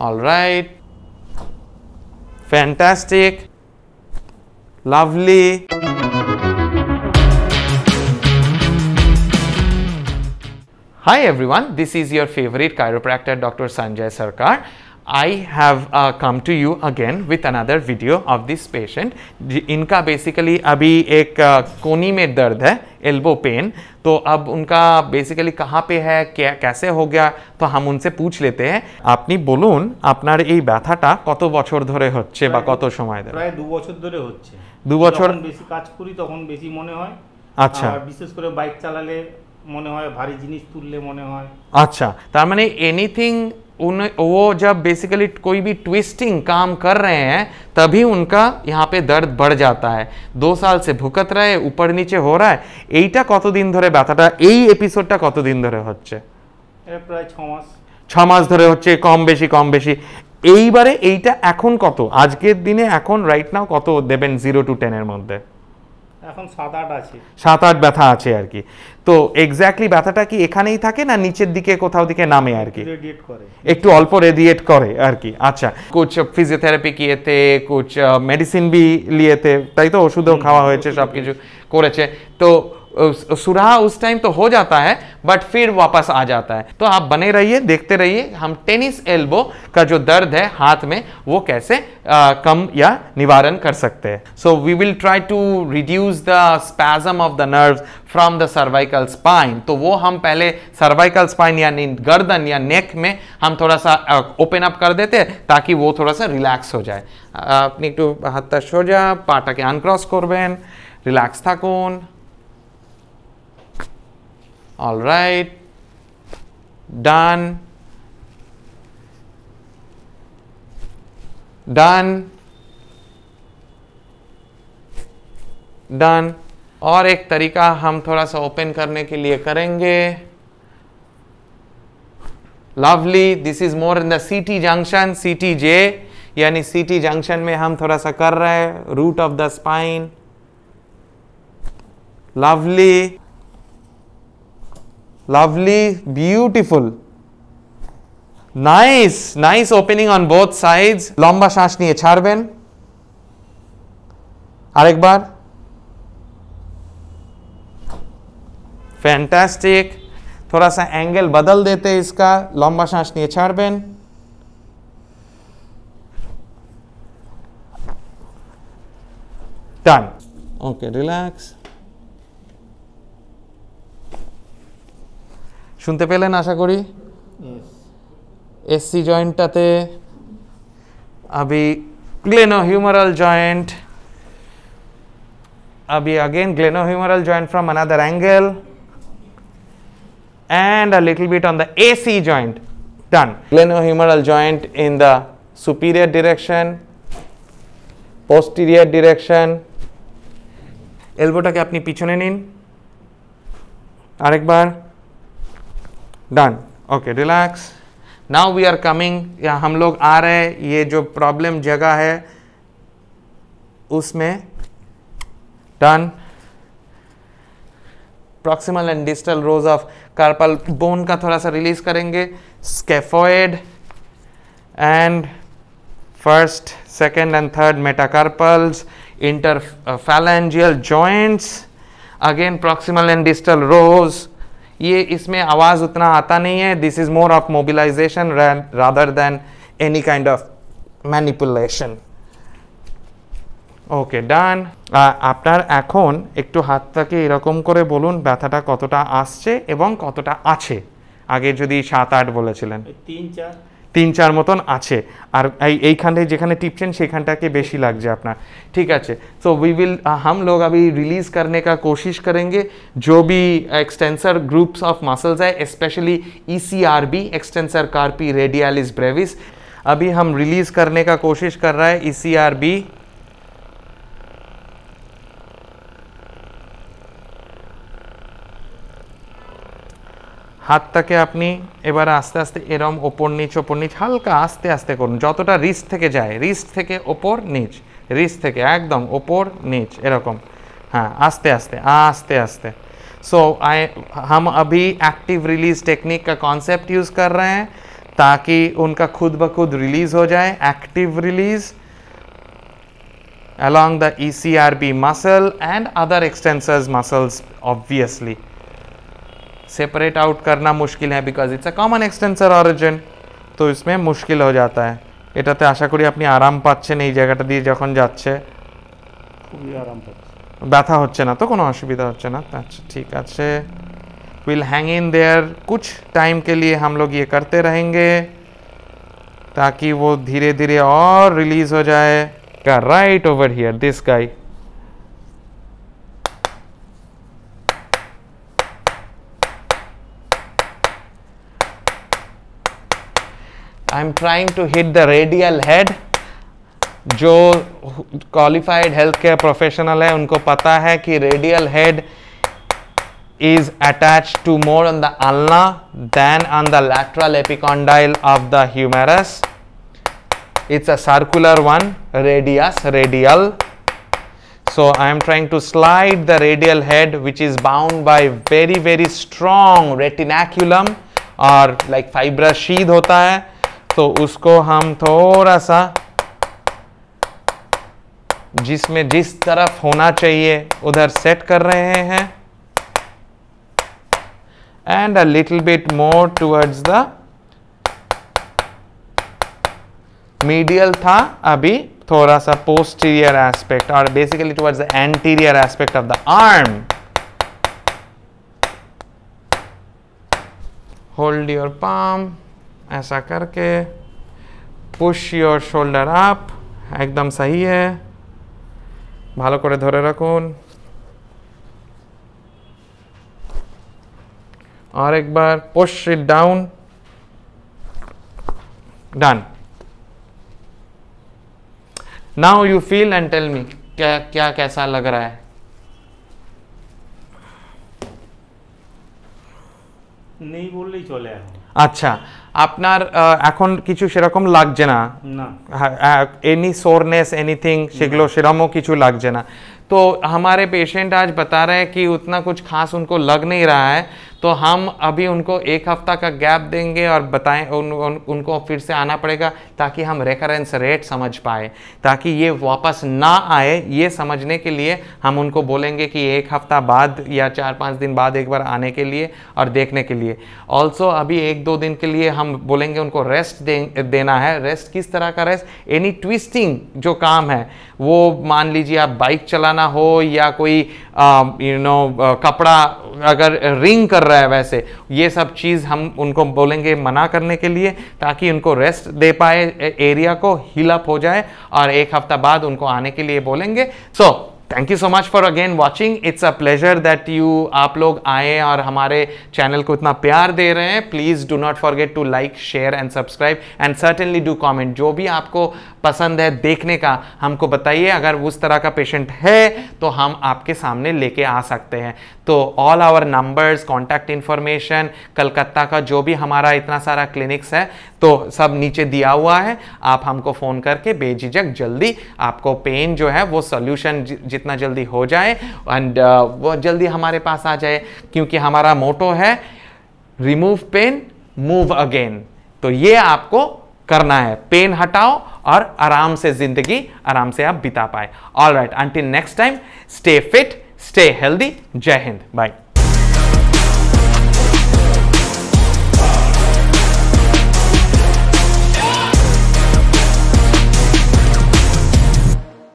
all right fantastic lovely Hi everyone, this is your favorite chiropractor Dr. Sanjay Sarkar. I have uh, come to you again with another video of this patient. इनका basically अभी एक कोनी में दर्द है elbow pen तो अब उनका बेसिकली कहाँ पे है क्या कैसे हो গিয়া তো हम उनसे पूछ लेते हैं আপনি বলুন আপনার এই ব্যথাটা কত বছর ধরে হচ্ছে বা কত সময় ধরে প্রায় দু বছর ধরে হচ্ছে দু বছর বেশি কাজ করি তখন বেশি মনে হয় আচ্ছা বিশেষ করে বাইক চালালে মনে হয় ভারী জিনিস তুললে মনে হয় আচ্ছা তার মানে এনিথিং उन वो जब बेसिकली कोई भी ट्विस्टिंग काम कर रहे हैं तभी उनका यहाँ पे दर्द बढ़ जाता है दो साल से भुकत रहे ऊपर नीचे हो रहा है এইটা কতদিন ধরে ব্যথাটা এই এপিসোডটা কতদিন ধরে হচ্ছে প্রায় ছ মাস ছ মাস ধরে হচ্ছে কম বেশি কম বেশি এইবারে এইটা এখন কত আজকের দিনে এখন রাইট নাও কত দেবেন জিরো টু টেনের মধ্যে এখন সাত আট আছে সাত আট ব্যথা আছে আর কি তো এক্স্যাক্টলি ব্যথাটা কি এখানেই থাকে না নিচের দিকে কোথাও দিকে নামে আর কি একটু অল্প রেডিয়েট করে আর কি আচ্ছা কোচ ফিজিওথেরাপি কিয়েতে কোচ মেডিসিন বি লিয়েতে তাই তো ওষুধও খাওয়া হয়েছে সব কিছু করেছে তো सुराह उस टाइम तो हो जाता है बट फिर वापस आ जाता है तो आप बने रहिए देखते रहिए हम टेनिस एल्बो का जो दर्द है हाथ में वो कैसे आ, कम या निवारण कर सकते हैं so we will try to reduce the spasm of the nerve from the cervical spine तो वो हम पहले सर्वाइकल स्पाइन यानी गर्दन या नेक में हम थोड़ा सा ओपन अप कर देते हैं ताकि वो थोड़ा सा रिलैक्स हो जाए अपनी যায় सो जा पाटा के अनक्रॉस कर रिलैक्स था कौन all right done done done और एक तरीका हम थोड़ा सा ओपन करने के लिए करेंगे lovely this is more in the city junction city J यानी सिटी जंक्शन में हम थोड़ा सा कर रहे हैं root of the spine lovely lovely beautiful nice nice opening on both sides লম্বা শ্বাস নিয়ে ছাড়বেন আরেকবার फैंटास्टिक थोड़ा सा एंगल बदल देते इसका लंबा सांस नहीं छाड़बें डन ओके रिलैक्स শুনতে পেলেন আশা করি এসসি জয়েন্টটাতে আবি গ্লেনো হিউমারাল জয়েন্ট আবি again glenohumeral joint from another angle and a little bit on the AC joint done glenohumeral joint in the superior direction posterior direction এলবোটাকে আপনি পিছনে নিন আরেকবার done okay relax now we are coming या हम लोग आ रहे हैं ये जो प्रॉब्लम जगह है उसमें done proximal and distal rows of carpal bone का थोड़ा सा रिलीज करेंगे scaphoid and first second and third metacarpals interphalangeal joints again proximal and distal rows ये इसमें आवाज़ उतना आता नहीं है this is more of mobilisation rather than any kind of manipulation okay done আপনার এখন একটু হাতটাকে এরকম করে বলুন ব্যথাটা কতটা আসছে এবং কতটা আছে আগে যদি সাত আট বলেছিলেন তিন চার তিন চার মতন আছে আর से যেখানে के बेसि लग जाए अपना ठीक है सो वी विल हम लोग अभी रिलीज़ करने का कोशिश करेंगे जो भी एक्सटेंसर ग्रुप्स ऑफ मसल्स है specially E C R B extensor carpi radialis brevis अभी हम रिलीज़ करने का कोशिश कर रहा है ई सी आर बी हाथ तक है अपनी এবারে আস্তে আস্তে এরম উপর নিচ উপর নিচ হালকা আস্তে আস্তে করুন যতটা রিস থেকে যায় রিস থেকে উপর নিচ রিস থেকে একদম উপর নিচ এরকম হ্যাঁ আস্তে আস্তে আস্তে আস্তে সো আই हम अभी एक्टिव रिलीज टेक्निक का कांसेप्ट यूज कर रहे हैं ताकि उनका खुद ब खुद रिलीज हो जाए active release along the ecrb muscle and other extensors muscles obviously separate out करना मुश्किल है because it's a common extensor origin तो इसमें मुश्किल हो जाता है এটাতে আশা করি আপনি আরাম পাচ্ছেন এই জায়গাটা দিয়ে যখন যাচ্ছে খুবই আরাম असुविधा ব্যথা হচ্ছে না তো কোনো অসুবিধা হচ্ছে না আচ্ছা ঠিক আছে विल हैंग इन देयर कुछ टाइम के लिए हम लोग ये करते रहेंगे ताकि वो धीरे धीरे और रिलीज हो जाए right over here this guy I am trying to hit the radial head जो क्वालिफाइड हेल्थ केयर प्रोफेशनल है उनको पता है कि radial head is attach to more on the ulna than on the lateral epicondyle of the humerus it's a circular one radius radial so I am trying to slide the radial head which is bound by very very strong retinaculum और like fibrous शीद होता है तो उसको हम थोड़ा सा जिसमें जिस तरफ होना चाहिए उधर सेट कर रहे हैं and a little bit more towards the medial था अभी थोड़ा सा पोस्टीरियर एस्पेक्ट और basically towards the anterior aspect of the arm hold your palm ऐसा करके पुश योर शोल्डर आप एकदम सही है भालो करे धरे রাখুন और एक बार push it down done now you feel and tell me क्या क्या कैसा लग रहा है नहीं बोल रही चले अच्छा आपनर এখন কিছু সেরকম লাগবে না না এনি সোরনেস এনিথিং শিকলো শিরামও কিছু লাগবে না তো আমাদের پیشنট আজ बता रहा है कि उतना कुछ खास उनको लग नहीं रहा है तो हम अभी उनको एक हफ्ता का गैप देंगे और बताएं उन, उन, उनको फिर से आना पड़ेगा ताकि हम रेकरेंस रेट समझ पाए ताकि ये वापस ना आए ये समझने के लिए हम उनको बोलेंगे कि एक हफ्ता बाद या चार पाँच दिन बाद एक बार आने के लिए और देखने के लिए ऑल्सो अभी एक दो दिन के लिए हम बोलेंगे उनको रेस्ट दे, देना है रेस्ट किस तरह का रेस्ट एनी ट्विस्टिंग जो काम है वो मान लीजिए आप बाइक चलाना हो या कोई यू नो you know, कपड़ा अगर रिंग कर रहा है वैसे ये सब चीज़ हम उनको बोलेंगे मना करने के लिए ताकि उनको रेस्ट दे पाए एरिया को हिलअप हो जाए और एक हफ्ता बाद उनको आने के लिए बोलेंगे so so, thank you so much for again watching it's a pleasure that you आप लोग आए और हमारे चैनल को इतना प्यार दे रहे हैं please do not forget to like share and subscribe and certainly do comment जो भी आपको पसंद है देखने का हमको बताइए अगर उस तरह का पेशेंट है तो हम आपके सामने लेके आ सकते हैं तो all our numbers contact information Calcutta का जो भी हमारा इतना सारा क्लिनिक्स है तो सब नीचे दिया हुआ है आप हमको फ़ोन करके बेझिझक जल्दी आपको पेन जो है वो सोल्यूशन जितना जल्दी हो जाए एंड uh, वो जल्दी हमारे पास आ जाए क्योंकि हमारा मोटो है रिमूव पेन मूव अगेन तो ये आपको करना है पेन हटाओ और आराम से जिंदगी आराम से आप बिता पाए all right until next time stay fit stay healthy Jai Hind bye